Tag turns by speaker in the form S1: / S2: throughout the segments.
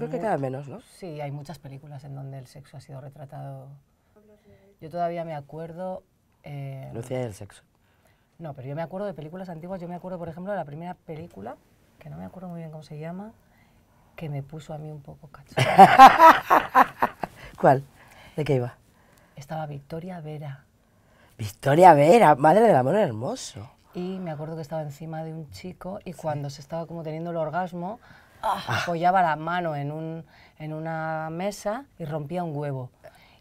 S1: Yo creo que cada menos, ¿no? Sí, hay muchas películas en donde el sexo ha sido retratado. Yo todavía me acuerdo... Eh, Lucía y el sexo. No, pero yo me acuerdo de películas antiguas. Yo me acuerdo, por ejemplo, de la primera película, que no me acuerdo muy bien cómo se llama, que me puso a mí un poco cacho.
S2: ¿Cuál? ¿De qué iba?
S1: Estaba Victoria Vera.
S2: Victoria Vera, madre del amor hermoso.
S1: Y me acuerdo que estaba encima de un chico y cuando se estaba como teniendo el orgasmo, Ah. apoyaba la mano en, un, en una mesa y rompía un huevo.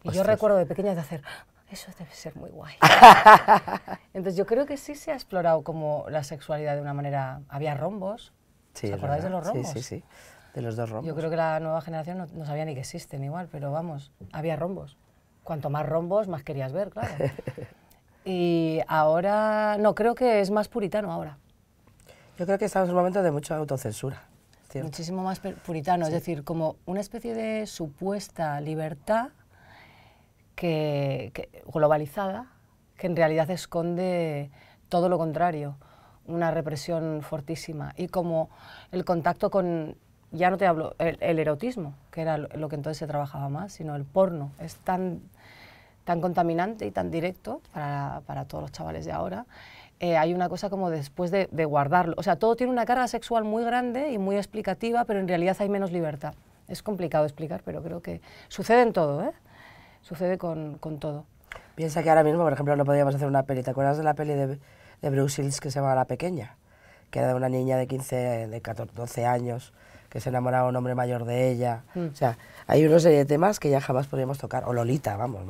S1: Y yo recuerdo de pequeña de hacer, eso debe ser muy guay. Entonces yo creo que sí se ha explorado como la sexualidad de una manera... Había rombos.
S2: ¿Os acordáis de los rombos? Sí, sí,
S1: sí. De los dos rombos. Yo creo que la nueva generación no, no sabía ni que existen igual, pero vamos, había rombos. Cuanto más rombos, más querías ver, claro. y ahora, no, creo que es más puritano ahora.
S2: Yo creo que estamos en un momento de mucha autocensura.
S1: Muchísimo más puritano, es decir, como una especie de supuesta libertad que, globalizada, que en realidad esconde todo lo contrario, una represión fortísima. Y como el contacto con, ya no te hablo, el, erotismo, que era lo, que entonces se trabajaba más, sino el porno, es tan tan contaminante y tan directo para, para, todos los chavales de ahora, eh, hay una cosa como después de, guardarlo. O sea, todo tiene una carga sexual muy grande y muy explicativa, pero en realidad hay menos libertad. Es complicado explicar, pero creo que sucede en todo, ¿eh? Sucede con, todo.
S2: Piensa que ahora mismo, por ejemplo, no podríamos hacer una peli. ¿Te acuerdas de la peli de, de Bruce Hills que se llama La Pequeña? Que era de una niña de 15, de 14, 12 años que se enamoraba un hombre mayor de ella. Mm. O sea, hay una serie de temas que ya jamás podríamos tocar. O Lolita, vamos.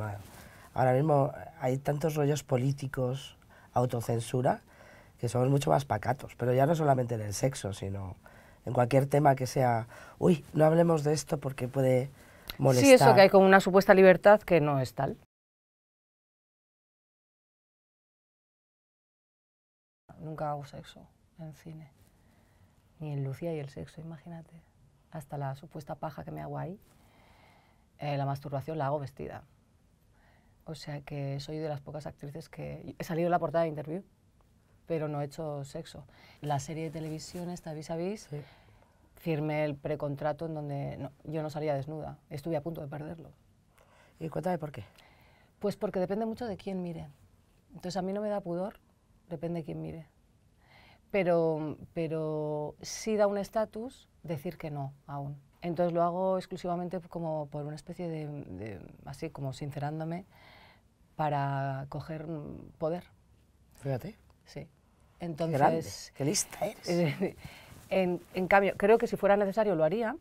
S2: Ahora mismo hay tantos rollos políticos autocensura, que somos mucho más pacatos, pero ya no solamente en el sexo, sino en cualquier tema que sea, uy, no hablemos de esto porque puede molestar. Sí, eso que hay
S1: como una supuesta libertad que no es tal. Nunca hago sexo en cine, ni en Lucía y el sexo, imagínate. Hasta la supuesta paja que me hago ahí, eh, la masturbación la hago vestida. O sea que soy de las pocas actrices que he salido en la portada de interview, pero no he hecho sexo. La serie de televisión esta vis a vis, firmé el precontrato en donde yo no salía desnuda. Estuve a punto de perderlo. Y cuéntame por qué. Pues porque depende mucho de quién mire. Entonces a mí no me da pudor, depende de quién mire. Pero, pero sí da un estatus decir que no aún. Entonces lo hago exclusivamente como por una especie de así como sincerándome, para coger poder. Fíjate. Sí. Entonces. Qué, lista eres. en, cambio, creo que si fuera necesario lo haría.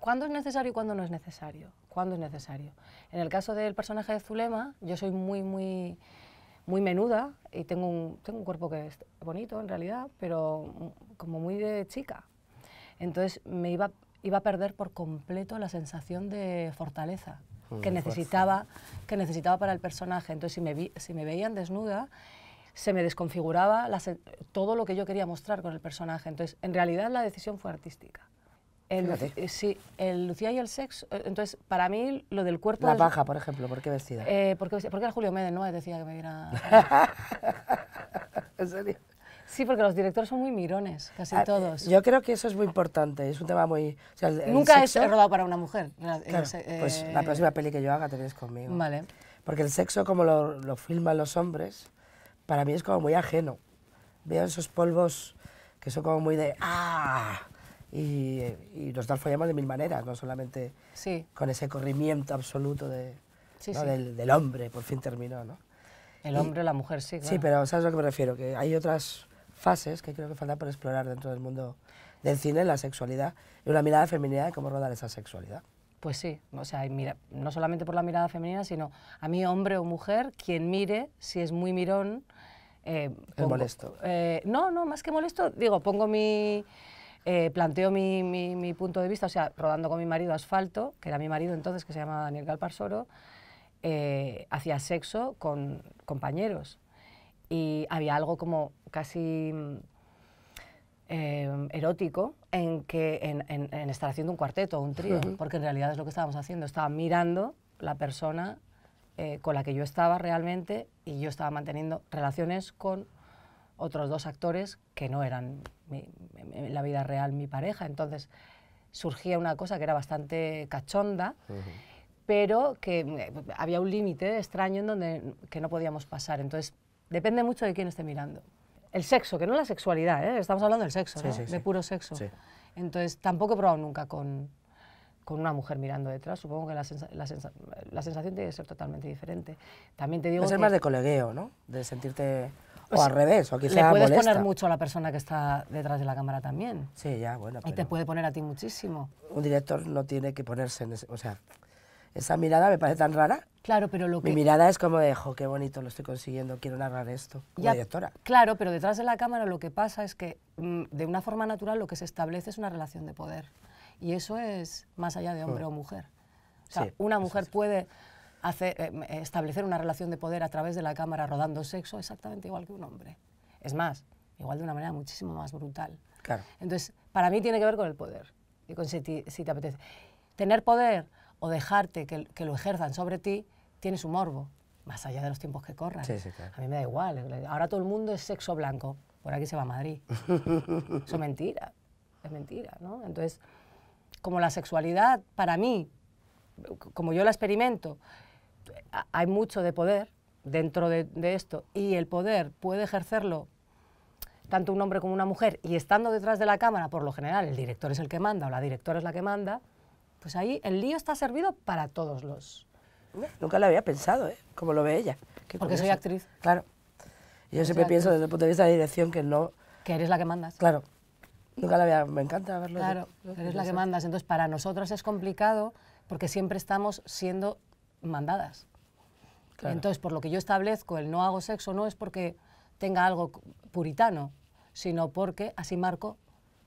S1: ¿Cuándo es necesario y cuándo no es necesario? ¿Cuándo es necesario? En el caso del personaje de Zulema, yo soy muy, muy, muy menuda y tengo un, cuerpo que es bonito en realidad, pero como muy de chica. Entonces me iba, iba a perder por completo la sensación de fortaleza. Mm, que necesitaba, que necesitaba para el personaje. Entonces, si me, si me veían desnuda, se me desconfiguraba todo lo que yo quería mostrar con el personaje. Entonces, en realidad la decisión fue artística. El, eh, el Lucía y el sexo. Eh, entonces, para mí, lo del cuerpo. La baja por ejemplo, ¿por qué vestida? Eh, porque, porque, era Julio Méndez, ¿no? Decía que me viera. ¿En serio? Sí, porque los directores son muy mirones, casi ah, todos.
S2: Yo creo que eso es muy importante, es un tema muy... Nunca sexo, he rodado
S1: para una mujer. pues eh, la próxima
S2: peli que yo haga te conmigo. Vale. Porque el sexo, como lo, lo, filman los hombres, para mí es como muy ajeno. Veo esos polvos que son como muy de... ¡Ah! Y, y nos follamos de mil maneras, no solamente sí. con ese corrimiento absoluto de, Del, del, hombre, por fin terminó, ¿no? El hombre, la mujer, sí. Claro. Sí, pero ¿sabes a lo que me refiero? Que hay otras fases que creo que falta por explorar dentro del mundo del cine, la sexualidad y una mirada femenina de cómo rodar esa sexualidad.
S1: Pues sí, o sea, mira, no solamente por la mirada femenina, sino a mí, hombre o mujer, quien mire, si es muy mirón... Eh, molesto. Eh, no, no, más que molesto, digo, pongo mi... Eh, planteo mi, mi, punto de vista, o sea, rodando con mi marido Asfalto, que era mi marido entonces, que se llamaba Daniel Galparsoro, eh, hacía sexo con compañeros y había algo como casi mm, em, erótico en, que, en, estar haciendo un cuarteto o un trío, porque en realidad es lo que estábamos haciendo, estaba mirando la persona eh, con la que yo estaba realmente y yo estaba manteniendo relaciones con otros dos actores que no eran en la vida real mi pareja. Entonces surgía una cosa que era bastante cachonda, pero que mm, había un límite extraño en donde que no podíamos pasar. Entonces depende mucho de quién esté mirando. El sexo, que no la sexualidad, ¿eh? estamos hablando del sexo, de puro sexo. Entonces, tampoco he probado nunca con, con una mujer mirando detrás, supongo que la, la, sensación tiene que ser totalmente diferente. También te digo. Es más de colegueo, ¿no? De sentirte. O, pues al revés, o quizá Le puedes poner mucho a la persona que está detrás de la cámara también. Sí, ya, bueno. y te puede poner a ti muchísimo.
S2: Un director no tiene que ponerse en ese, O sea, esa mirada me parece tan rara.
S1: Claro, pero lo Mi mirada
S2: es como de, jo, qué bonito, lo estoy consiguiendo, quiero narrar esto, como ya, directora.
S1: Claro, pero detrás de la cámara lo que pasa es que mm, de una forma natural lo que se establece es una relación de poder. Y eso es más allá de hombre hmm. o mujer. O sea, una mujer puede hacer, eh, establecer una relación de poder a través de la cámara rodando sexo exactamente igual que un hombre. Es más, igual de una manera muchísimo más brutal. Claro. Entonces, para mí tiene que ver con el poder y con si te apetece. Tener poder o dejarte que, lo ejerzan sobre ti, tiene su morbo, más allá de los tiempos que corran. A mí me da igual. Eh, ahora todo el mundo es sexo blanco. Por aquí se va a Madrid. Eso es mentira. Es mentira, ¿no? Entonces, como la sexualidad, para mí, como yo la experimento, hay mucho de poder dentro de, de esto y el poder puede ejercerlo tanto un hombre como una mujer y estando detrás de la cámara, por lo general, el director es el que manda o la directora es la que manda, pues ahí el lío está servido para todos los. Nunca lo
S2: había pensado, ¿eh? Como lo ve ella. Porque soy actriz. Claro. Yo siempre pienso desde el punto de vista de
S1: dirección que no. Que eres la que mandas. Claro. Nunca la había. Me encanta verlo. Claro, eres la que mandas. Entonces, para nosotros es complicado porque siempre estamos siendo mandadas. Entonces, por lo que yo establezco el no hago sexo no es porque tenga algo puritano, sino porque así marco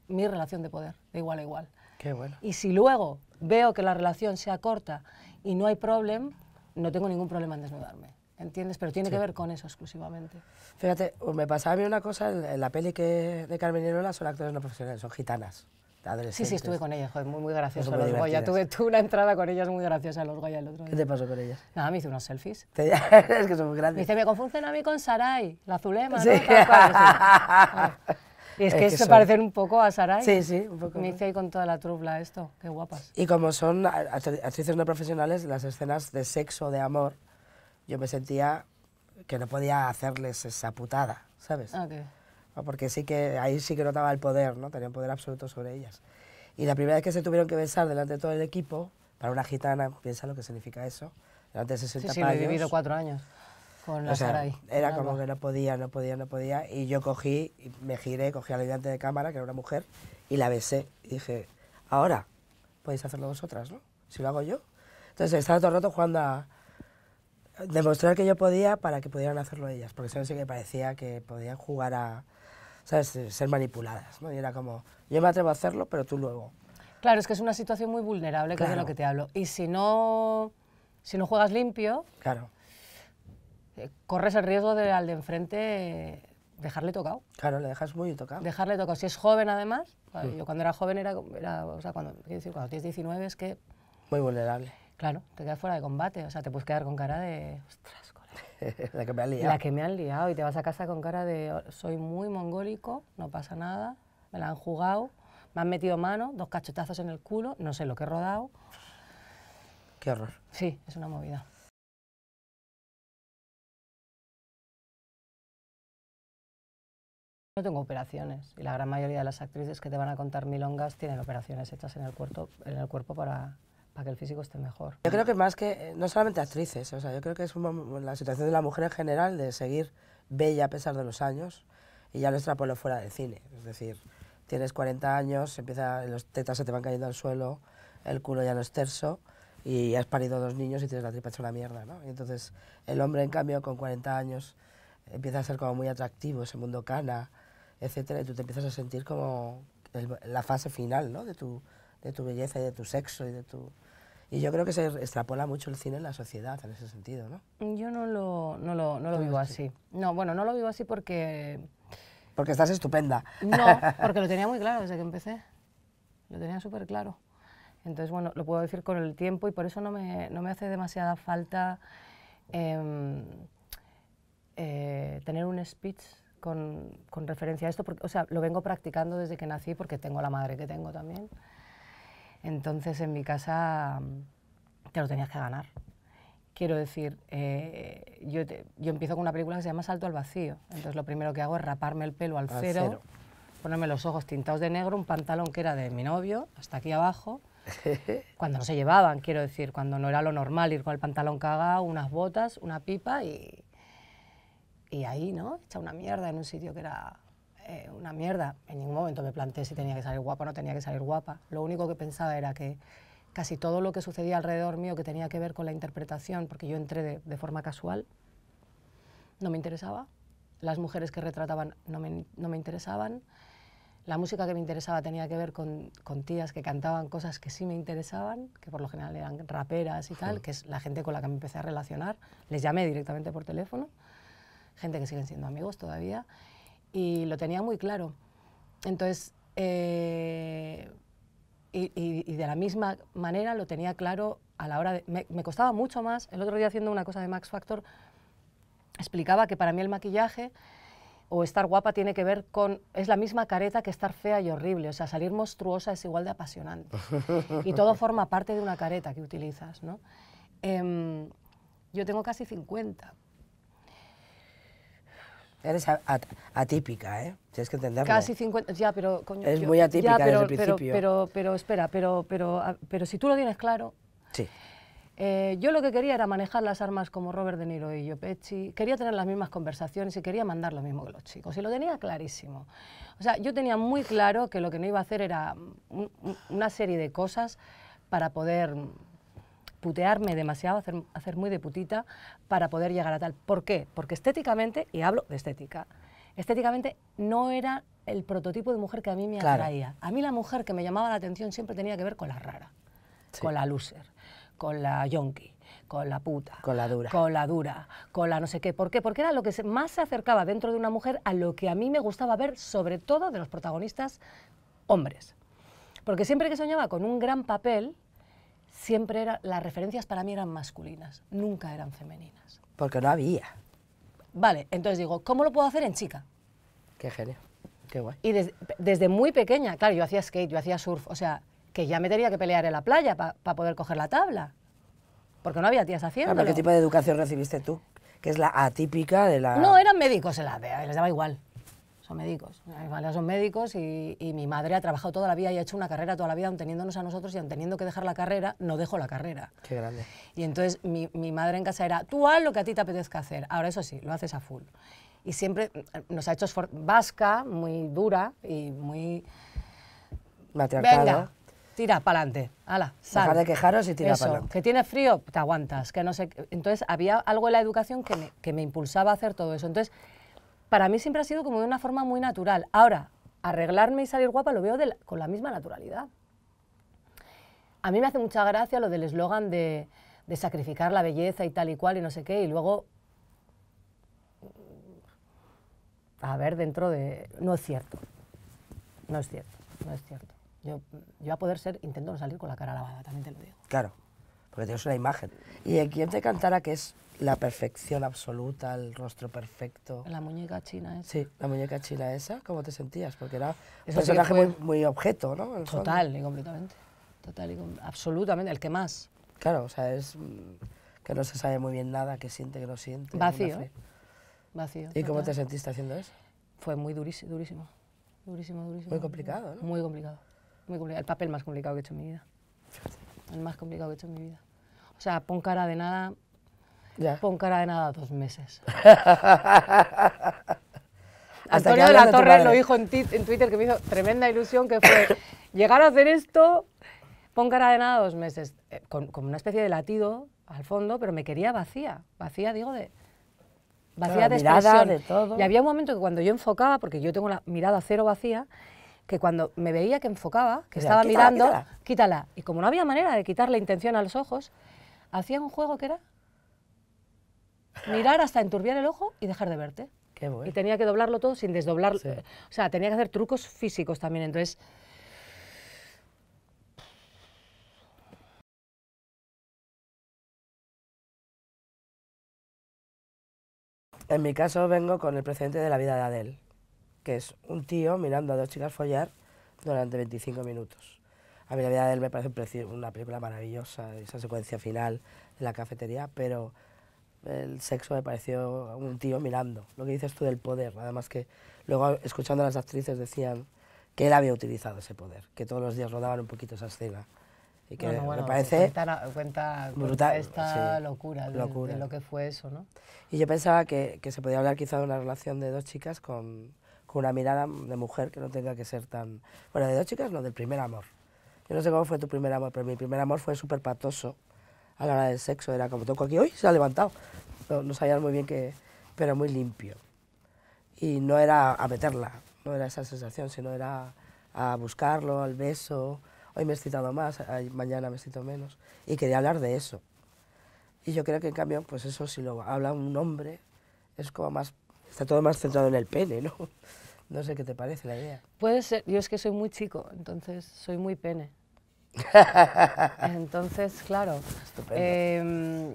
S1: mi relación de poder, de igual a igual. Qué bueno. Y si luego veo que la relación sea corta y no hay problema, no tengo ningún problema en desnudarme. ¿Entiendes? Pero tiene que ver con eso exclusivamente.
S2: Fíjate, me pasaba a mí una cosa en, la peli que de Carmen Lola son actores no profesionales, son gitanas. Sí, sí, estuve con ellas,
S1: joder, muy, muy graciosa muy los Tuve, tuve, una entrada con ellas muy graciosa los Goya el otro día. ¿Qué te pasó con ellas? Nada, me hice unos selfies. es que son muy grandes. Me dice, me confunden a mí con Sarai, la Zulema, Tal cual, Es que, se parecen un poco a Sarah Sí, sí, Me hice ahí con toda la trubla esto, qué guapas.
S2: Y como son actrices no profesionales, las escenas de sexo, de amor, yo me sentía que no podía hacerles esa putada, ¿sabes? Ah, ah, porque sí que ahí sí que notaba el poder, ¿no? Tenía poder absoluto sobre ellas. Y la primera vez que se tuvieron que besar delante de todo el equipo, para una gitana, piensa lo que significa eso, delante de 60 sí, sí, he vivido cuatro años
S1: o sea, era como
S2: que no podía, no podía, no podía. Y yo cogí, me giré, cogí la ayudante de cámara, que era una mujer, y la besé. Y dije, ahora podéis hacerlo vosotras, ¿no? Si lo hago yo. Entonces estaba todo el rato jugando a demostrar que yo podía para que pudieran hacerlo ellas, porque eso sí que parecía que podían jugar a, ¿sabes? ser manipuladas. ¿no? Y era como, yo me atrevo a hacerlo, pero tú luego.
S1: Claro, es que es una situación muy vulnerable, que es de lo que te hablo. Y si no, si no juegas limpio, claro. Eh, corres el riesgo de al de enfrente dejarle tocado. Claro, le dejas muy tocado. Dejarle tocado. Si es joven, además, mm. yo cuando era joven era, o sea, cuando, tienes 19 es que... Muy vulnerable. Claro, te quedas fuera de combate, o sea, te puedes quedar con cara de... Ostras,
S2: la que me han liado. La que
S1: me han liado y te vas a casa con cara de oh, soy muy mongólico, no pasa nada, me la han jugado, me han metido mano, dos cachetazos en el culo, no sé lo que he rodado. Qué horror. Sí, es una movida. No tengo operaciones y la gran mayoría de las actrices que te van a contar milongas tienen operaciones hechas en el cuerpo, en el cuerpo para, que el físico esté mejor.
S2: Yo creo que más que, no solamente actrices, o sea, yo creo que es la situación de la mujer en general de seguir bella a pesar de los años y ya lo extrapolo fuera del cine. Es decir, tienes 40 años, empieza, los tetas se te van cayendo al suelo, el culo ya no es terso y has parido dos niños y tienes la tripa hecha una mierda. ¿no? entonces el hombre, en cambio, con 40 años empieza a ser como muy atractivo, ese mundo cana, etcétera, y tú te empiezas a sentir como la fase final, ¿no? De tu, de tu belleza y de tu sexo y de tu... Y yo creo que se extrapola mucho el cine en la sociedad, en ese
S1: sentido, ¿no? Yo no lo, no lo, no lo vivo así. No, bueno, no lo vivo así porque... Porque estás estupenda. No, porque lo tenía muy claro desde que empecé. Lo tenía súper claro. Entonces, bueno, lo puedo decir con el tiempo y por eso no me, no me hace demasiada falta em, eh, tener un speech con, referencia a esto, porque, o sea, lo vengo practicando desde que nací porque tengo la madre que tengo también. Entonces en mi casa mm, te lo tenías que ganar. Quiero decir, eh, yo, empiezo con una película que se llama Salto al vacío. Entonces lo primero que hago es raparme el pelo al, cero, cero, ponerme los ojos tintados de negro, un pantalón que era de mi novio, hasta aquí abajo, cuando no se llevaban, quiero decir, cuando no era lo normal ir con el pantalón cagado, unas botas, una pipa y, y ahí, ¿no? Echa una mierda en un sitio que era eh, una mierda. En ningún momento me planteé si tenía que salir guapa o no tenía que salir guapa. Lo único que pensaba era que casi todo lo que sucedía alrededor mío que tenía que ver con la interpretación, porque yo entré de, forma casual, no me interesaba. Las mujeres que retrataban no me, no me, interesaban. La música que me interesaba tenía que ver con, tías que cantaban cosas que sí me interesaban, que por lo general eran raperas y tal, que es la gente con la que me empecé a relacionar. Les llamé directamente por teléfono gente que siguen siendo amigos todavía, y lo tenía muy claro. Entonces, eh, y, de la misma manera lo tenía claro a la hora de... Me, costaba mucho más, el otro día haciendo una cosa de Max Factor, explicaba que para mí el maquillaje o estar guapa tiene que ver con... Es la misma careta que estar fea y horrible, o sea, salir monstruosa es igual de apasionante. y todo forma parte de una careta que utilizas, ¿no? Em, yo tengo casi 50
S2: Eres atípica, ¿eh? Tienes que entenderlo. Casi
S1: 50, ya, pero... Coño, muy atípica desde el principio. Pero, pero, espera, pero, pero, pero si tú lo tienes claro... Sí. Eh, yo lo que quería era manejar las armas como Robert De Niro y yo, Pesci. Quería tener las mismas conversaciones y quería mandar lo mismo que los chicos. Y lo tenía clarísimo. O sea, yo tenía muy claro que lo que no iba a hacer era una serie de cosas para poder putearme demasiado, hacer, hacer muy de putita para poder llegar a tal. ¿Por qué? Porque estéticamente, y hablo de estética, estéticamente no era el prototipo de mujer que a mí me atraía. A mí la mujer que me llamaba la atención siempre tenía que ver con la rara, con la loser, con la yonki, con la puta, con la dura, con la dura, con la no sé qué. ¿Por qué? Porque era lo que más se acercaba dentro de una mujer a lo que a mí me gustaba ver, sobre todo de los protagonistas hombres. Porque siempre que soñaba con un gran papel, siempre era, las referencias para mí eran masculinas, nunca eran femeninas.
S2: Porque no había.
S1: Vale, entonces digo, ¿cómo lo puedo hacer en chica?
S2: Qué genio, qué guay.
S1: Y desde muy pequeña, claro, yo hacía skate, yo hacía surf, o sea, que ya me tenía que pelear en la playa para poder coger la tabla. Porque no había tías ah, haciendo. ¿Qué tipo
S2: de educación recibiste tú? Que es la atípica de la... No,
S1: eran médicos en la les daba igual son médicos. son médicos y, mi madre ha trabajado toda la vida y ha hecho una carrera toda la vida, aun teniéndonos a nosotros y aun teniendo que dejar la carrera, no dejo la carrera. Qué grande. Y entonces mi, madre en casa era, tú haz lo que a ti te apetezca hacer. Ahora eso sí, lo haces a full. Y siempre mm, nos ha hecho vasca, muy dura y muy... Matriarcada. Venga, tira para adelante, Hala, sal. Dejar de quejaros y tira para adelante. Que tienes frío, te aguantas, que no sé... Entonces había algo en la educación que que me impulsaba a hacer todo eso. Entonces para mí siempre ha sido como de una forma muy natural. Ahora, arreglarme y salir guapa lo veo con la misma naturalidad. A mí me hace mucha gracia lo del eslogan de, sacrificar la belleza y tal y cual y no sé qué, y luego a ver, dentro de... No es cierto. No es cierto, no es cierto. Yo, yo a poder ser, intento no salir con la cara lavada, también te lo digo.
S2: Claro porque tienes una imagen.
S1: Y el te cantara que es
S2: la perfección absoluta, el rostro perfecto.
S1: La muñeca china esa.
S2: Sí, la muñeca china esa, ¿cómo te sentías? Porque era un personaje muy, objeto, ¿no? total y completamente. Total y absolutamente, el que más. Claro, o sea, es mm, que no se sabe muy bien nada,
S1: que siente, que no siente. Vacío. Vacío. ¿Y cómo te sentiste haciendo eso? Fue muy durísimo, durísimo, durísimo, durísimo. Muy complicado, ¿no? Muy complicado, muy complicado. El papel más complicado que he hecho en mi vida. El más complicado que he hecho en mi vida. O sea, pon cara de nada, pon cara de nada dos meses. Antonio de la Torre lo dijo en, Twitter, que me hizo tremenda ilusión, que fue llegar a hacer esto, pon cara de nada dos meses, eh, con, una especie de latido al fondo, pero me quería vacía, vacía digo de... Vacía de expresión. de todo. Y había un momento que cuando yo enfocaba, porque yo tengo la mirada cero vacía, que cuando me veía que enfocaba, que estaba mirando, quítala. Y como no había manera de quitar la intención a los ojos, hacían un juego que era mirar hasta enturbiar el ojo y dejar de verte. Qué bueno. Y tenía que doblarlo todo sin desdoblarlo. O sea, tenía que hacer trucos físicos también. Entonces,
S2: En mi caso vengo con el precedente de la vida de Adele, que es un tío mirando a dos chicas follar durante 25 minutos. A mí la vida de él me parece una película maravillosa, esa secuencia final en la cafetería, pero el sexo me pareció un tío mirando. Lo que dices tú del poder, además que luego escuchando a las actrices decían que él había utilizado ese poder, que todos los días rodaban un poquito esa escena. Y que me parece cuenta, pues, brutal, esta locura, de, locura, lo que
S1: fue eso, ¿no?
S2: Y yo pensaba que, que se podía hablar quizá de una relación de dos chicas con, con una mirada de mujer que no tenga que ser tan... Bueno, de dos chicas no, del primer amor no sé cómo fue tu primer amor, pero mi primer amor fue súper patoso a la hora del sexo. Era como toco aquí, hoy se ha levantado. No, no muy bien qué, pero muy limpio. Y no era a meterla, no era esa sensación, sino era a buscarlo, al beso. Hoy me he excitado más, mañana me he excitado menos. Y quería hablar de eso. Y yo creo que en cambio, pues eso si lo habla un hombre, es como más, está todo más centrado en el pene, ¿no? No sé qué te parece la idea.
S1: Puede ser, yo es que soy muy chico, entonces soy muy pene. Entonces, claro, em,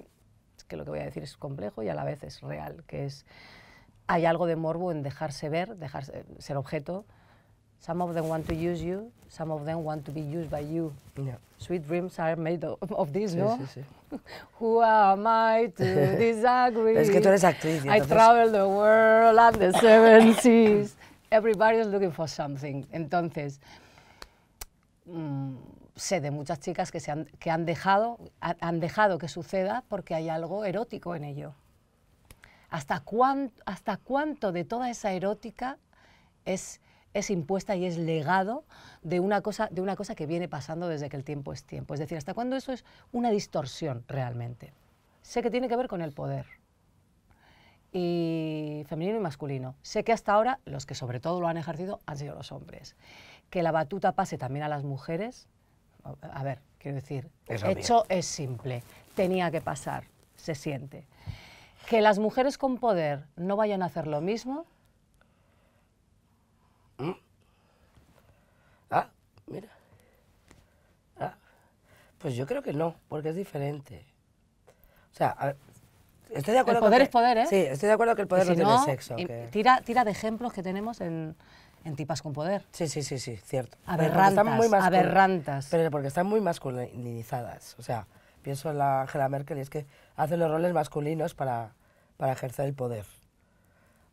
S1: es que lo que voy a decir es complejo y a la vez es real, que es, hay algo de morbo en dejarse ver, dejarse, ser objeto. Some of them want to use you, some of them want to be used by you. Sweet dreams are made of, this, ¿no? Sí, sí. Who am I to disagree? es que tú eres actriz. I travel the world and the seven seas. Everybody is looking for something. Entonces, mmm, sé de muchas chicas que, han, dejado, que suceda porque hay algo erótico en ello. ¿Hasta, cuánto de toda esa erótica es, impuesta y es legado de una, cosa, de una cosa que viene pasando desde que el tiempo es tiempo? Es decir, ¿hasta cuándo eso es una distorsión realmente? Sé que tiene que ver con el poder y femenino y masculino. Sé que hasta ahora los que sobre todo lo han ejercido han sido los hombres. Que la batuta pase también a las mujeres a ver, quiero decir, el hecho es simple, tenía que pasar, se siente. Que las mujeres con poder no vayan a hacer lo mismo.
S2: Mm. Ah, mira. Ah, pues yo creo que no, porque es diferente. O sea, a
S1: estoy de acuerdo. El poder es poder, ¿eh? Sí, estoy de acuerdo que el poder no, tiene sexo. Tira, tira de ejemplos que tenemos en, en tipas con poder. Sí, sí, sí, sí, cierto. Aberrantas, pero Pero porque están
S2: muy masculinizadas. O sea, pienso en la Angela Merkel y es que hacen los roles masculinos para, para ejercer el poder.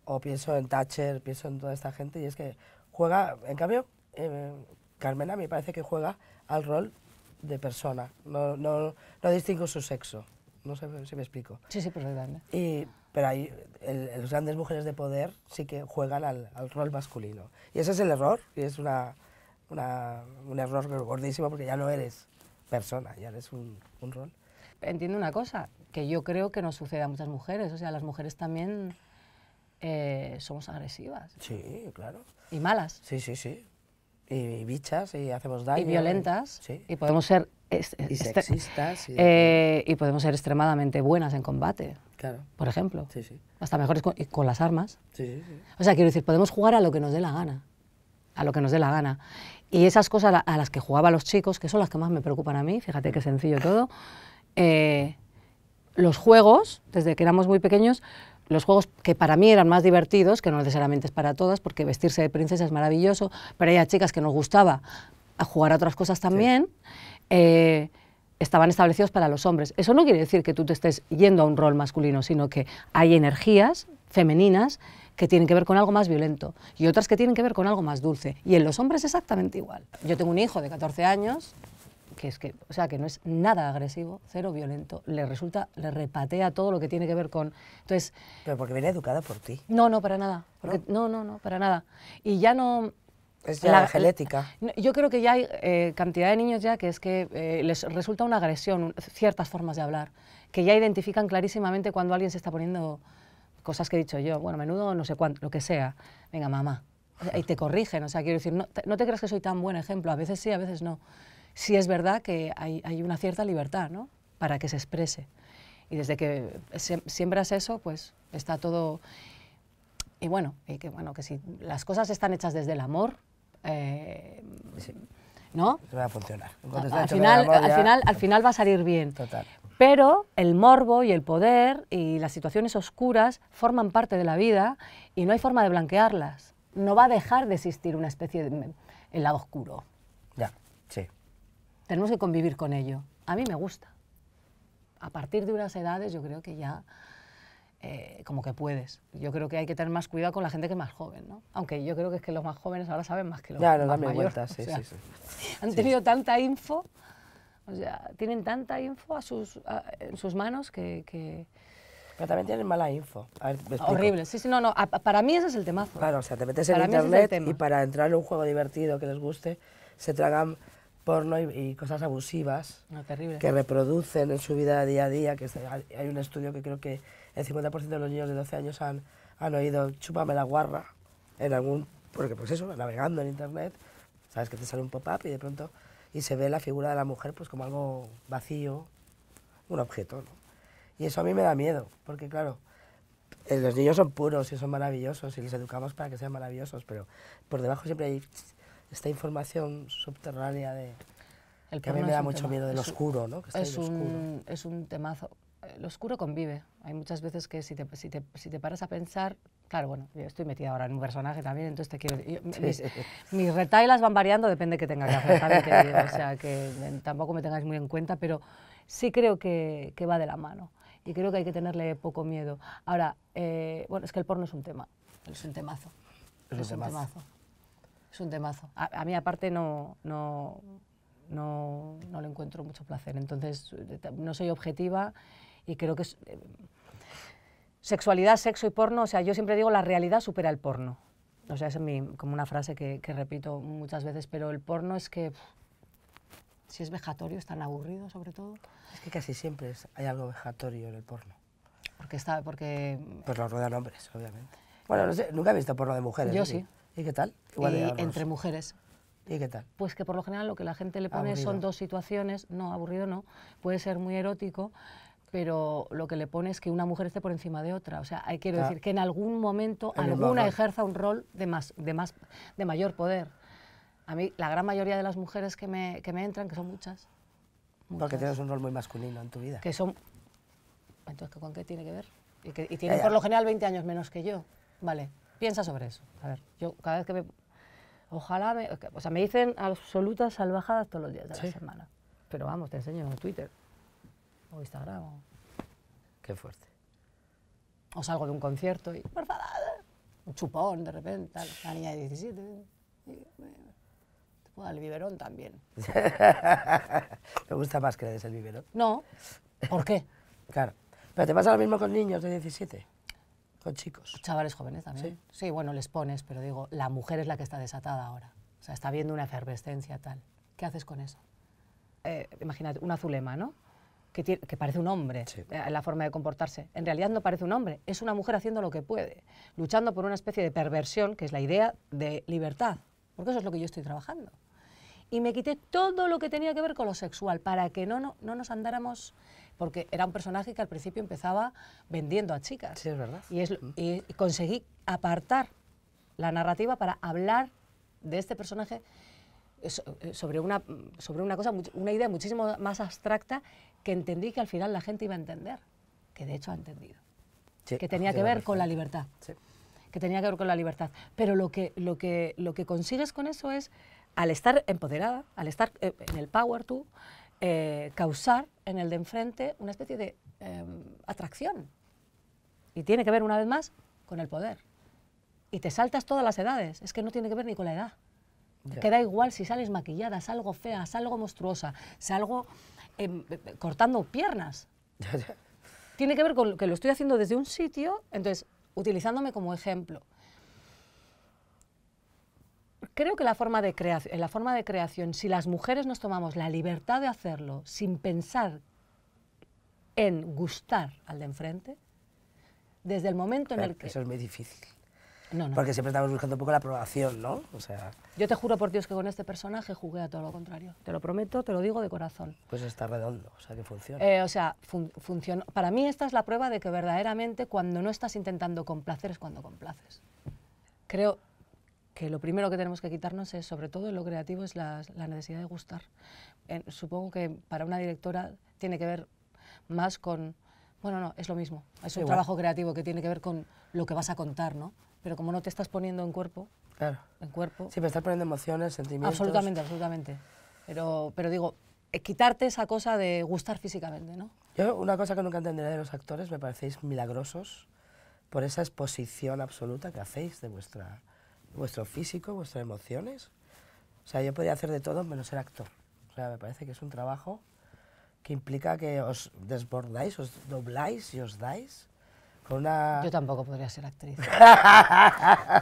S2: O pienso en Thatcher, pienso en toda esta gente y es que juega, en cambio, eh, Carmena me parece que juega al rol de persona, no, no, no distingo su sexo, no sé si me explico. Sí, sí, perfectamente. Y pero hay, los grandes mujeres de poder sí que juegan al, rol masculino. Y ese es el error, y es una, un error gordísimo porque ya no eres persona, ya
S1: eres un, rol. Entiendo una cosa, que yo creo que nos sucede a muchas mujeres, o sea, las mujeres también eh, somos agresivas. Sí,
S2: claro. Y malas. Sí, sí, sí. Y, bichas, y hacemos daño. Y violentas. Y, podemos ser... y este, sexistas.
S1: Eh, y podemos ser extremadamente buenas en combate. Por ejemplo. Hasta mejores con, las armas. o sea, quiero decir, podemos jugar a lo que nos dé la gana. A lo que nos dé la gana. Y esas cosas a las que jugaba los chicos, que son las que más me preocupan a mí, fíjate qué sencillo todo. Eh, los juegos, desde que éramos muy pequeños, los juegos que para mí eran más divertidos, que no necesariamente es para todas, porque vestirse de princesa es maravilloso, pero había chicas que nos gustaba jugar a otras cosas también. Eh, estaban establecidos para los hombres. Eso no quiere decir que tú te estés yendo a un rol masculino, sino que hay energías femeninas que tienen que ver con algo más violento y otras que tienen que ver con algo más dulce. Y en los hombres exactamente igual. Yo tengo un hijo de 14 años que es que, o sea, que no es nada agresivo, cero violento, le resulta, le repatea todo lo que tiene que ver con, entonces. Pero porque viene educada por ti. No, no, para nada. no, no, no, para nada. Y ya no, es la, yo creo que ya hay eh, cantidad de niños ya que es que eh, les resulta una agresión ciertas formas de hablar, que ya identifican clarísimamente cuando alguien se está poniendo cosas que he dicho yo, bueno, menudo, no sé cuánto, lo que sea, venga, mamá, y te corrigen, o sea, quiero decir, no te, no te creas que soy tan buen ejemplo, a veces sí, a veces no. Sí es verdad que hay, hay una cierta libertad, ¿no?, para que se exprese. Y desde que siembras eso, pues está todo... Y bueno, y que, bueno, que si las cosas están hechas desde el amor, eh, ¿No?
S2: va a funcionar. Al final, al,
S1: final, va a salir bien. Pero el morbo y el poder y las situaciones oscuras forman parte de la vida y no hay forma de blanquearlas. No va a dejar de existir una especie de el lado oscuro.
S2: Ya, sí.
S1: Tenemos que convivir con ello. A mí me gusta. A partir de unas edades yo creo que ya eh, como que puedes. Yo creo que hay que tener más cuidado con la gente que es más joven, ¿no? Aunque yo creo que es que los más jóvenes ahora saben más que los más mayores. sí, sí, sí. Han tenido tanta info, o sea, tienen tanta info a sus, en sus manos que, pero también tienen mala info. A Horrible, sí, sí, no, no. para mí ese es el temazo. Claro, o sea, te metes en internet
S2: y para entrar en un juego divertido que les guste, se tragan porno y, cosas abusivas que reproducen en su vida día a día. Que hay un estudio que creo que el 50% de los niños de 12 años han, han oído chúpame la guarra en algún, porque pues eso, navegando en internet, sabes que te sale un pop-up y de pronto, y se ve la figura de la mujer pues como algo vacío, un objeto, ¿no? Y eso a mí me da miedo, porque claro, eh, los niños son puros y son maravillosos y les educamos para que sean maravillosos, pero por debajo siempre hay esta información subterránea de... El que a mí me da mucho miedo del oscuro, ¿no? es, oscuro.
S1: es un temazo. Eh, lo oscuro convive. Hay muchas veces que si te, si te, si te paras a pensar, claro, bueno, yo estoy metida ahora en un personaje también, entonces te quiero... mis, mis, van variando, depende de que tengas que hacer, o sea, que eh, tampoco me tengáis muy en cuenta, pero sí creo que, que va de la mano y creo que hay que tenerle poco miedo. Ahora, eh, bueno, es que el porno es un tema, es un temazo. Es, un temazo. Es un temazo. A, a mí aparte no, no, no, no le encuentro mucho placer, entonces no soy objetiva y creo que es... Eh, sexualidad, sexo y porno, o sea, yo siempre digo la realidad supera el porno. O sea, es como una frase que, repito muchas veces, pero el porno es que si es vejatorio, es tan aburrido sobre todo.
S2: Es que casi siempre hay algo vejatorio en el porno. Porque
S1: está, porque...
S2: Pues lo rodean hombres, obviamente. Bueno, no sé, nunca he visto porno de mujeres. Yo sí.
S1: ¿Y qué tal? y eh, entre mujeres. ¿Y qué tal? Pues que por lo general lo que la gente le pone son dos situaciones, no, aburrido no, puede ser muy erótico, pero lo que le pone es que una mujer esté por encima de otra. O sea, hay, quiero decir que en algún momento alguna ejerza un rol de, más, de, más, de mayor poder. A mí, la gran mayoría de las mujeres que me, que me entran, que son muchas,
S2: Porque tienes un rol muy masculino en tu vida. Que
S1: son... Entonces, ¿con qué tiene que ver? Y, que, tienen por lo general 20 años menos que yo. Vale, piensa sobre eso. A ver, yo cada vez que me... Ojalá me... O sea, me dicen absolutas salvajadas todos los días de la semana. Pero vamos, te enseño en Twitter o Instagram. Qué fuerte. O salgo de un concierto y, por favor, un chupón de repente, la niña de 17. Y, te puedo dar el biberón también.
S2: Me gusta más que le des el biberón. No, ¿por qué? claro. Pero te pasa lo mismo con niños
S1: de 17, con chicos. Chavales jóvenes también. Sí, bueno, les pones, pero digo, la mujer es la que está desatada ahora. O sea, está viendo una efervescencia tal. ¿Qué haces con eso? Eh, imagínate, una zulema, ¿no? que, parece un hombre en eh, la forma de comportarse. En realidad no parece un hombre, es una mujer haciendo lo que puede, luchando por una especie de perversión, que es la idea de libertad, porque eso es lo que yo estoy trabajando. Y me quité todo lo que tenía que ver con lo sexual, para que no, no, no nos andáramos porque era un personaje que al principio empezaba vendiendo a chicas. Sí, es verdad. Y, es, y, conseguí apartar la narrativa para hablar de este personaje eh, sobre una, sobre una cosa, una idea muchísimo más abstracta que entendí que al final la gente iba a entender, que de hecho ha entendido, que tenía que ver con la libertad, que tenía que ver con la libertad. Pero lo que, lo, que, lo que consigues con eso es, al estar empoderada, al estar eh, en el power tú, eh, causar en el de enfrente una especie de em, atracción. Y tiene que ver una vez más con el poder. Y te saltas todas las edades, es que no tiene que ver ni con la edad queda igual si sales maquillada, salgo fea, salgo monstruosa, salgo em, cortando piernas. Tiene que ver con que lo estoy haciendo desde un sitio, entonces, utilizándome como ejemplo. Creo que la forma, de la forma de creación, si las mujeres nos tomamos la libertad de hacerlo sin pensar en gustar al de enfrente, desde el momento en el que...
S2: Eso es muy difícil porque siempre estamos buscando un poco la aprobación, ¿no? O sea...
S1: Yo te juro por Dios que con este personaje jugué a todo lo contrario. Te lo prometo, te lo digo de corazón.
S2: Pues está redondo, o sea, que funciona. Eh,
S1: o sea, funciona. Para mí esta es la prueba de que verdaderamente cuando no estás intentando complacer es cuando complaces. Creo que lo primero que tenemos que quitarnos es, sobre todo en lo creativo, es la, necesidad de gustar. supongo que para una directora tiene que ver más con... Bueno, no, es lo mismo. Es un trabajo creativo que tiene que ver con lo que vas a contar, ¿no? pero como no te estás poniendo en cuerpo, en cuerpo. Sí,
S2: me estás poniendo emociones, sentimientos. Absolutamente,
S1: absolutamente. Pero, pero digo, eh, quitarte esa cosa de gustar físicamente, ¿no?
S2: Yo una cosa que nunca entenderé de los actores, me parecéis milagrosos por esa exposición absoluta que hacéis de vuestra, vuestro físico, vuestras emociones. O sea, yo podría hacer de todo menos ser actor. O sea, me parece que es un trabajo que implica que os desbordáis, os dobláis y os dais
S1: yo tampoco podría ser actriz. o sea,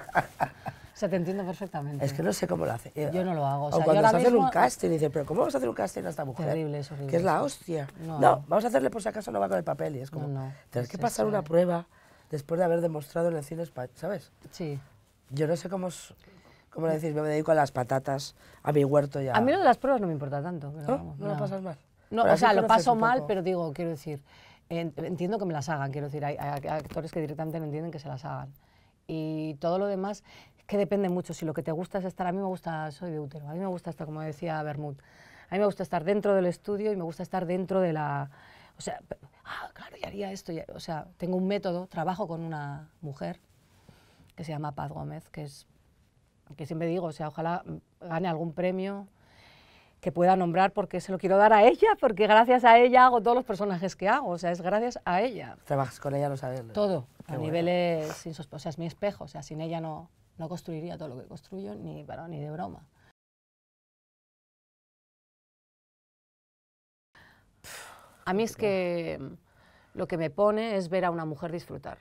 S1: te entiendo perfectamente. Es que no sé cómo lo hace. Yo no lo hago. O, cuando se hace un casting, dice, pero ¿cómo vamos a hacer un casting a esta mujer? Terrible, es horrible. Que es la hostia. No,
S2: vamos a hacerle por si acaso no va con el papel. Y es como, no, tienes que pasar una prueba después de haber demostrado en el cine español, ¿sabes? Sí. Yo no sé cómo... Es... ¿Cómo le decís? Me dedico a las patatas, a mi huerto ya. A
S1: mí lo de las pruebas no me importa tanto. ¿No? ¿No, lo pasas mal?
S2: No, o sea, lo paso mal, pero
S1: digo, quiero decir, entiendo que me las hagan, quiero decir, hay, actores que directamente no entienden que se las hagan. Y todo lo demás, que depende mucho, si lo que te gusta es estar, a mí me gusta, soy de útero, a mí me gusta estar, como decía Bermud, a mí me gusta estar dentro del estudio y me gusta estar dentro de la... O sea, ah, claro, yo haría esto, o sea, tengo un método, trabajo con una mujer que se llama Paz Gómez, que es, que siempre digo, o sea, ojalá gane algún premio, que pueda nombrar porque se lo quiero dar a ella, porque gracias a ella hago todos los personajes que hago, o sea, es gracias a ella.
S2: Trabajas con ella, lo sabes. Todo, a
S1: niveles sus, o sea, es mi espejo, o sea, sin ella no, construiría todo lo que construyo, ni, ni de broma. A mí es que lo que me pone es ver a una mujer disfrutar.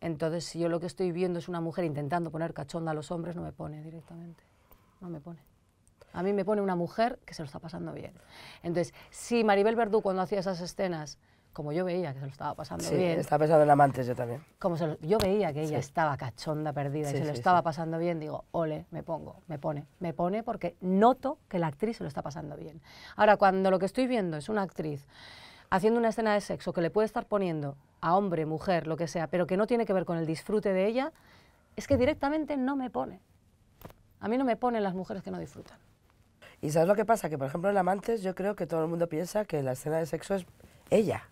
S1: Entonces, si yo lo que estoy viendo es una mujer intentando poner cachonda a los hombres, no me pone directamente. No me pone a mí me pone una mujer que se lo está pasando bien. Entonces, si Maribel Verdú cuando hacía esas escenas, como yo veía que se lo estaba pasando bien... está
S2: pensando en amantes yo también.
S1: Como yo veía que ella estaba cachonda, perdida, y se lo estaba pasando bien, digo, ole, me pongo, me pone, me pone porque noto que la actriz se lo está pasando bien. Ahora, cuando lo que estoy viendo es una actriz haciendo una escena de sexo que le puede estar poniendo a hombre, mujer, lo que sea, pero que no tiene que ver con el disfrute de ella, es que directamente no me pone. A mí no me ponen las mujeres que no disfrutan.
S2: Y ¿sabes lo que pasa? Que, por ejemplo, en Amantes yo creo que todo el mundo piensa que la escena de sexo es ella.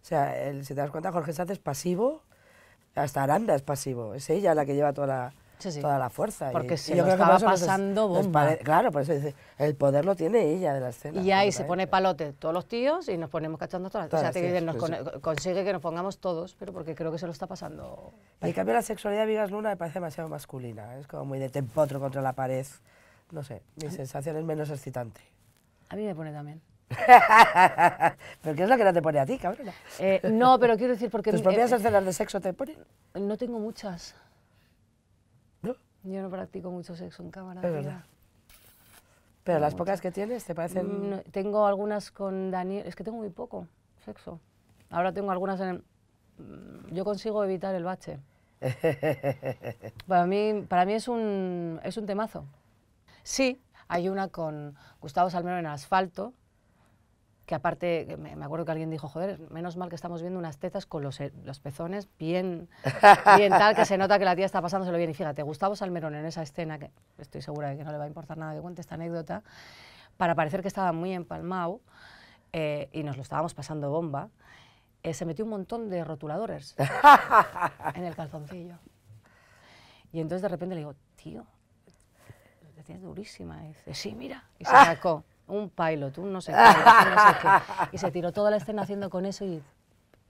S2: O sea, si te das cuenta, Jorge Sánchez es pasivo, hasta Aranda es pasivo. Es ella la que lleva toda la, Toda la fuerza. Porque y, lo estaba pasando bomba. claro, por eso dice, el poder lo tiene ella de la escena. Y ahí se pone
S1: palote todos los tíos y nos ponemos cachando todas, O sea, te nos consigue que nos pongamos todos, pero porque creo que se lo está pasando. Y en cambio la
S2: sexualidad de Vigas Luna me parece demasiado masculina. Es como muy de tempotro contra la pared no sé, mi sensación es menos excitante.
S1: A mí me pone también.
S2: ¿Pero qué es lo que no te pone a ti, cabrón eh, no, pero quiero decir porque... ¿Tus eh, propias escenas
S1: de sexo te ponen? No tengo muchas. Yo no practico mucho sexo en cámara. Es verdad. ¿Pero las pocas que tienes te parecen...? Mm, tengo algunas con Daniel... Es que tengo muy poco sexo. Ahora tengo algunas en mm, Yo consigo evitar el bache. para, mí, para mí es un, es un temazo. Sí, hay una con Gustavo Salmerón en asfalto, que aparte, me acuerdo que alguien dijo, joder, menos mal que estamos viendo unas tetas con los, eh, pezones bien, tal, que se nota que la tía está pasándoselo bien. Y fíjate, Gustavo Salmerón en esa escena, que estoy segura de que no le va a importar nada que cuente esta anécdota, para parecer que estaba muy empalmado eh, y nos lo estábamos pasando bomba, eh, se metió un montón de rotuladores en el calzoncillo. Y entonces de repente le digo, tío, la durísima. Y dice, sí, mira. Y se ah. sacó un pilot, un no sé qué, no sé Y se tiró toda la escena haciendo con eso y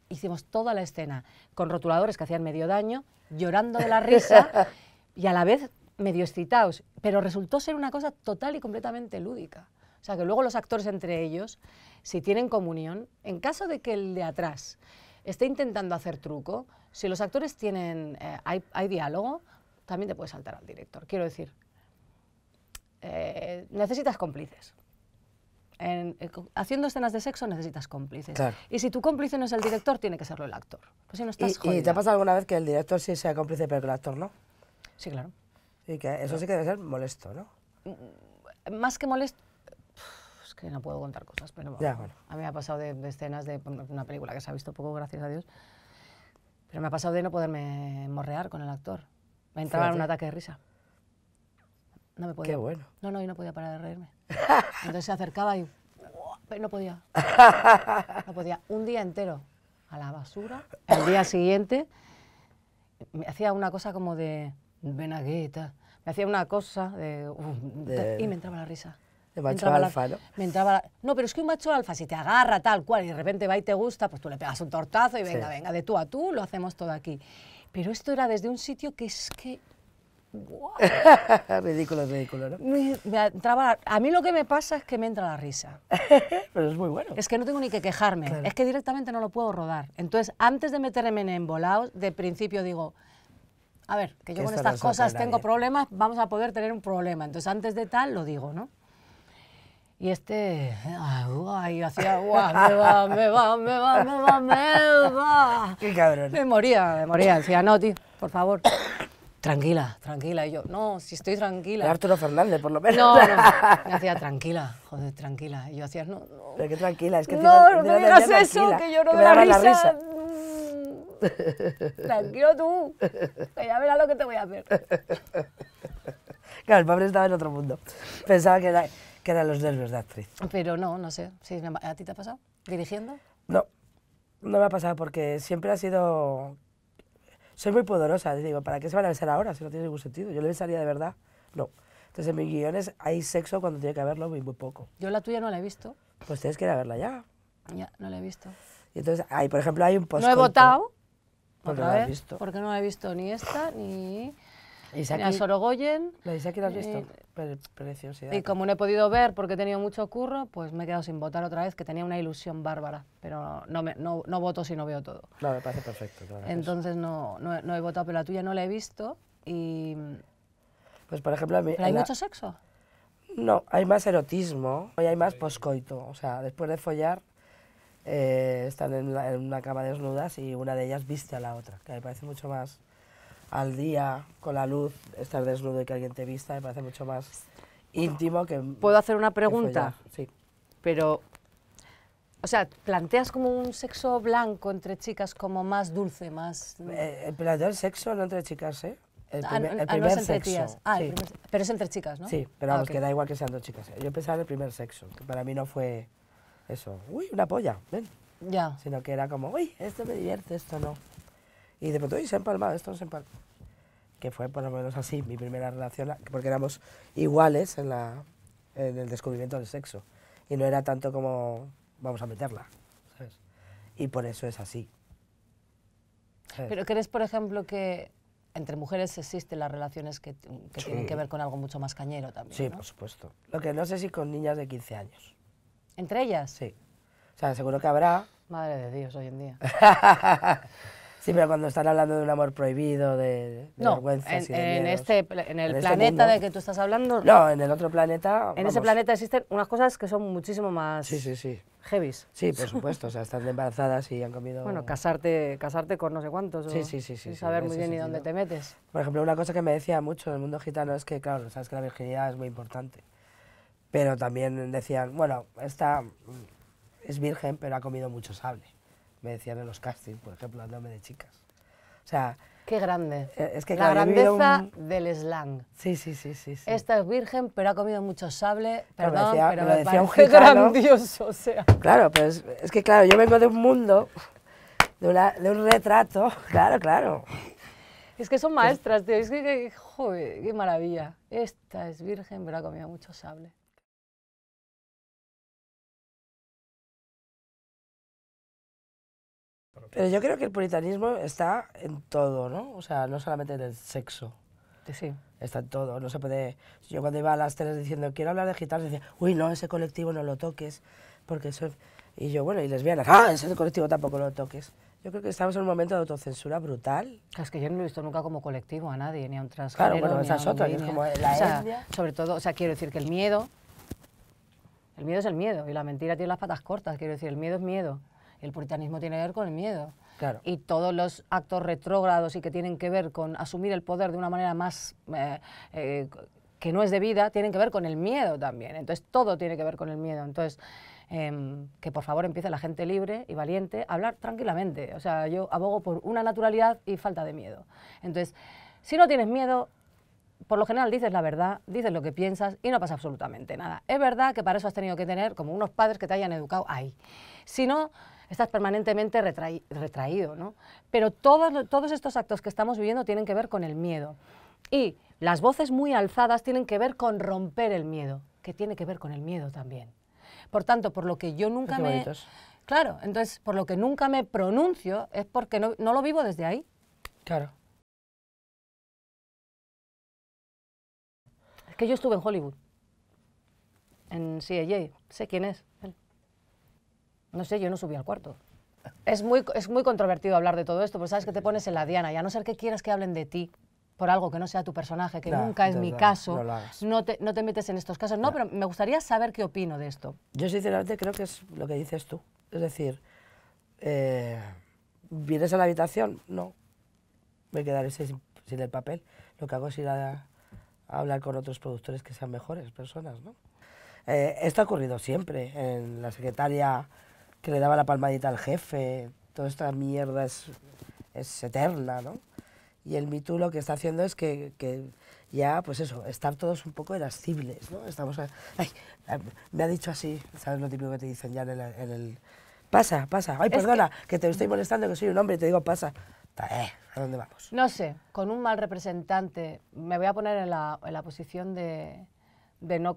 S1: hicimos toda la escena con rotuladores que hacían medio daño, llorando de la risa y a la vez medio excitados. Pero resultó ser una cosa total y completamente lúdica. O sea, que luego los actores entre ellos, si tienen comunión, en caso de que el de atrás esté intentando hacer truco, si los actores tienen, eh, hay, hay diálogo, también te puedes saltar al director. Quiero decir, eh, necesitas cómplices. Eh, haciendo escenas de sexo necesitas cómplices. Y si tu cómplice no es el director, tiene que serlo el actor. Pues ¿Y, te ha pasado
S2: alguna vez que el director sí sea cómplice, pero que el actor no?
S1: Sí, claro. Y que eso sí que debe ser molesto, ¿no? Mm, más que molesto, es que no puedo contar cosas, pero bueno. a mí me ha pasado de, escenas de una película que se ha visto poco, gracias a Dios, pero me ha pasado de no poderme morrear con el actor. Me entraba en un ataque de risa. No me podía. Qué bueno. No, no, yo no podía parar de reírme. Entonces se acercaba y no podía. No podía. Un día entero a la basura. El día siguiente me hacía una cosa como de venagueta. Me hacía una cosa de, y me entraba la risa. De macho alfa, Me entraba la, no, pero es que un macho alfa, si te agarra tal cual y de repente va y te gusta, pues tú le pegas un tortazo y venga, venga, de tú a tú lo hacemos todo aquí. Pero esto era desde un sitio que es que
S2: ridículo, ridículo, ¿no?
S1: Me, a mí lo que me pasa es que me entra la risa.
S2: Pero es muy bueno.
S1: Es que no tengo ni que quejarme, es que directamente no lo puedo rodar. Entonces, antes de meterme en volados, de principio digo, a ver, que yo con estas cosas tengo problemas, vamos a poder tener un problema. Entonces, antes de tal, lo digo, ¿no? Y este, ay, hacía, guau, me va, me va, me va, me va, me va. Qué cabrón. Me moría, me moría. Decía, no, tío, por favor tranquila, tranquila. Y yo, no, si estoy tranquila. Arturo Fernández, por lo menos. No, no, me hacía tranquila, joder, tranquila. Y yo hacía, no, no. Pero qué tranquila, es que... No, no me digas eso, que yo no que la risa. Tranquilo tú, que ya verás lo que te voy a hacer.
S2: Claro, el pobre estaba en otro mundo.
S1: Pensaba que,
S2: que eran los nervios de actriz.
S1: Pero no, no sé. ¿A ti te ha pasado? ¿Dirigiendo?
S2: No, no me ha pasado porque siempre ha sido soy muy poderosa. Digo, ¿para qué se van a besar ahora si no tiene ningún sentido? Yo le besaría de verdad. No. Entonces en mis guiones hay sexo cuando tiene que haberlo muy, muy poco.
S1: Yo la tuya no la he visto.
S2: Pues tienes que ir a verla ya. Ya, no la he visto. Y entonces, hay, por ejemplo, hay un post. No he votado.
S1: Pues Porque no Porque no la he visto ni esta, ni Sorogoyen. Eh, y como no he podido ver porque he tenido mucho curro, pues me he quedado sin votar otra vez, que tenía una ilusión bárbara, pero no, no, voto si no veo todo.
S2: No, me parece perfecto. Claro, Entonces
S1: no, no, he votado, pero la tuya no la he visto y...
S2: Pues por ejemplo... hay mucho sexo? No, hay más erotismo y hay más poscoito. O sea, después de follar eh, están en, en, una cama desnudas y una de ellas viste a la otra, que me parece mucho más al día, con la luz, estar desnudo y que alguien te vista, me parece mucho más íntimo que... ¿Puedo hacer una pregunta? Sí. Pero,
S1: o sea, ¿planteas como un sexo blanco entre chicas como más dulce, más...? Eh,
S2: el sexo no entre chicas, ¿eh? El, primer, sexo. pero
S1: es entre chicas, ¿no? Sí, pero vamos, ah, que da
S2: igual que sean dos chicas. ¿eh? Yo pensaba en el primer sexo, que para mí no fue eso, uy, una polla, ven. Ya. Sino que era como, uy,
S1: esto me divierte,
S2: esto no. Y de pronto, se ha empalmado, esto no se empalma. Que fue por lo menos así mi primera relación, porque éramos iguales en, la, en el descubrimiento del sexo. Y no era tanto como, vamos a meterla, ¿sabes? Y por eso es así. ¿Pero
S1: crees, por ejemplo, que entre mujeres existen las relaciones que, tienen que ver con algo mucho más cañero también. Sí, por supuesto. Lo que no sé si con niñas de 15 años. ¿Entre ellas? Sí. O sea, seguro que habrá. Madre de Dios, hoy en día.
S2: Sí, pero cuando están hablando de un amor prohibido, de, de vergüenzas en, este, en el este planeta de que tú estás hablando. No, en el otro planeta. En ese planeta
S1: existen unas cosas que son muchísimo
S2: más. Sí, sí, sí. Heavies. Sí, por supuesto. o sea, están embarazadas y han comido. Bueno,
S1: casarte, casarte con no sé cuántos. O sí, sí, sí, sí. saber muy bien ni dónde te metes.
S2: Por ejemplo, una cosa que me decía mucho en el mundo gitano es que, claro, sabes que la virginidad es muy importante. Pero también decían, bueno, esta es virgen, pero ha comido mucho sable me decían en los castings, por ejemplo, andame de chicas. O sea...
S1: Qué grande. Eh, es que, la grandeza del slang.
S2: Sí, sí, sí, sí,
S1: Esta es virgen, pero ha comido mucho sable. pero, me decía, un gitano. grandioso, o sea. Claro, pero es,
S2: que claro, yo vengo de un mundo, de, un retrato, claro, claro.
S1: Es que son maestras, tío. Es que, que qué maravilla. Esta es virgen, pero ha comido mucho sable.
S2: Pero yo creo que el puritanismo está en todo, ¿no? O sea, no solamente en el sexo. Sí. Está en todo, no se puede... Yo cuando iba a las teles diciendo, quiero hablar de gitanos, decía, uy, no, ese colectivo no lo toques, porque eso... Y yo, bueno, y lesbianas, ah, ese colectivo tampoco lo toques. Yo creo que estamos en un momento
S1: de autocensura brutal. Es que yo no lo he visto nunca como colectivo a nadie, ni a un transgénero, Claro, bueno, esas otras, es como la Sobre todo, o sea, quiero decir que el miedo... El miedo es el miedo, y la mentira tiene las patas cortas, quiero decir, el miedo es miedo. El puritanismo tiene que ver con el miedo. Claro. Y todos los actos retrógrados y que tienen que ver con asumir el poder de una manera más... Eh, eh, que no es debida, tienen que ver con el miedo también. Entonces, todo tiene que ver con el miedo. Entonces, em, que por favor empiece la gente libre y valiente a hablar tranquilamente. O sea, yo abogo por una naturalidad y falta de miedo. Entonces, si no tienes miedo, por lo general dices la verdad, dices lo que piensas y no pasa absolutamente nada. Es verdad que para eso has tenido que tener como unos padres que te hayan educado ahí. Si no, estás permanentemente retraído. ¿no? Pero todos, estos actos que estamos viviendo tienen que ver con el miedo. Y las voces muy alzadas tienen que ver con romper el miedo, que tiene que ver con el miedo también. Por tanto, por lo que yo nunca me... Claro, entonces, por lo que nunca me pronuncio es porque no, lo vivo desde ahí. Claro. Es que yo estuve en Hollywood, en CAJ, sé quién es. No sé, yo no subí al cuarto. Es muy, es muy controvertido hablar de todo esto, porque sabes que te pones en la diana y a no ser que quieras que hablen de ti por algo que no sea tu personaje, que nunca es mi caso, no, te, no te metes en estos casos. No, pero me gustaría saber qué opino de esto.
S2: Yo sinceramente creo que es lo que dices tú. Es decir, eh, ¿vienes a la habitación? No, me quedaré sin, el papel. Lo que hago es ir a, hablar con otros productores que sean mejores personas, ¿no? Eh, esto ha ocurrido siempre en la secretaria que le daba la palmadita al jefe, toda esta mierda es, es eterna, ¿no? Y el mito lo que está haciendo es que, que, ya, pues eso, estar todos un poco irascibles, ¿no? Estamos, ay, me ha dicho así, ¿sabes lo típico que te dicen ya en el... el pasa, pasa, ay, perdona, que... te estoy molestando, que soy un hombre y te digo pasa. Eh, ¿A dónde vamos?
S1: No sé, con un mal representante, me voy a poner en la, en la posición de, de, no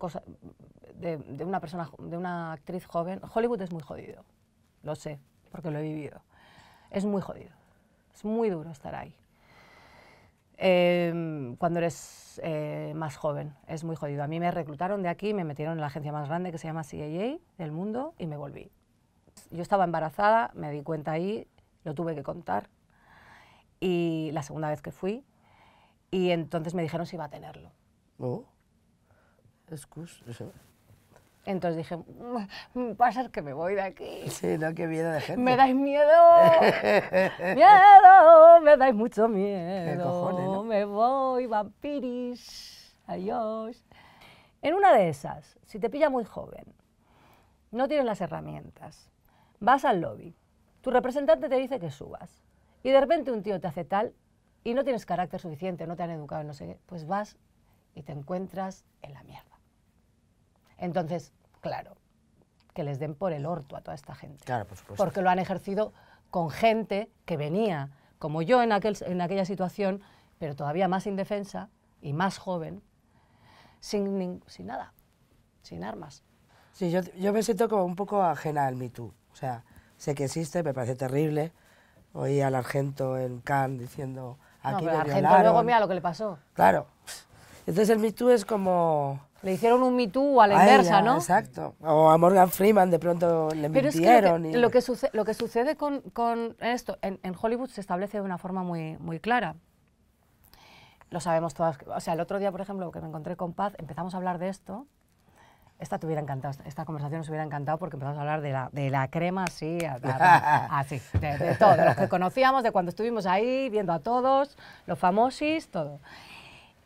S1: de, una persona, de una actriz joven, Hollywood es muy jodido, lo sé, porque lo he vivido. Es muy jodido, es muy duro estar ahí. Em, cuando eres eh, más joven, es muy jodido. A mí me reclutaron de aquí, me metieron en la agencia más grande que se llama CIA del mundo y me volví. Yo estaba embarazada, me di cuenta ahí, lo tuve que contar. Y la segunda vez que fui, y entonces me dijeron si iba a tenerlo. Oh. Entonces dije, va mm, que me voy de aquí.
S2: Sí, no, qué miedo de gente. Me dais miedo,
S1: miedo, me dais mucho miedo. Cojones, ¿no? Me voy, vampiris, adiós. En una de esas, si te pilla muy joven, no tienes las herramientas, vas al lobby, tu representante te dice que subas, y de repente un tío te hace tal y no tienes carácter suficiente, no te han educado, no sé qué, pues vas y te encuentras en la mierda. Entonces, claro, que les den por el orto a toda esta gente. Claro, por supuesto. Porque lo han ejercido con gente que venía, como yo en, aquel, en aquella situación, pero todavía más indefensa y más joven, sin, sin nada, sin armas. Sí, yo, me siento como
S2: un poco ajena al Me Too. O sea, sé que existe, me parece terrible. Oí al Argento en Cannes diciendo, aquí no, pero Argento luego mira lo que le pasó. Claro. Entonces el Me es como
S1: le hicieron un Me Too a la inversa, ¿no? Exacto.
S2: O a Morgan Freeman de pronto le Pero mintieron. Es que lo, que,
S1: sucede, lo que sucede con, esto, en, Hollywood se establece de una forma muy, muy clara. Lo sabemos todas. O sea, el otro día, por ejemplo, que me encontré con Paz, empezamos a hablar de esto. Esta te hubiera encantado, esta conversación nos hubiera encantado porque empezamos a hablar de la, de la crema, sí, así, de, todo, de los que conocíamos, de cuando estuvimos ahí, viendo a todos, los famosis, todo.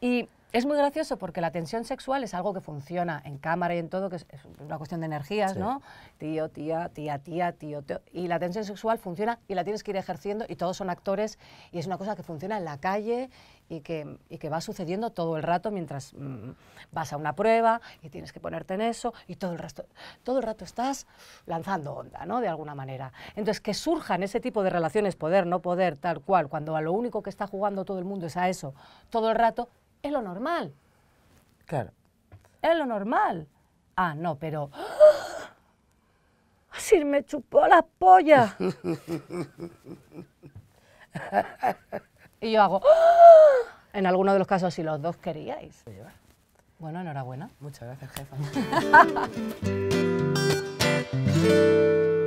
S1: Y es muy gracioso porque la tensión sexual es algo que funciona en cámara y en todo, que es una cuestión de energías, ¿no? Tío, tía, tía, tía, tío, tío. Y la tensión sexual funciona y la tienes que ir ejerciendo y todos son actores y es una cosa que funciona en la calle y que, va sucediendo todo el rato mientras mm, vas a una prueba y tienes que ponerte en eso y todo el, resto todo el rato estás lanzando onda, ¿no? De alguna manera. Entonces, que surjan ese tipo de relaciones, poder, no poder, tal cual, cuando a lo único que está jugando todo el mundo es a eso todo el rato, es lo normal. Claro. Es lo normal. Ah, no, pero... ¡Ah! Así me chupó las polla y yo hago... ¡Ah! En alguno de los casos, si los dos queríais. Bueno, enhorabuena. Muchas gracias, jefa.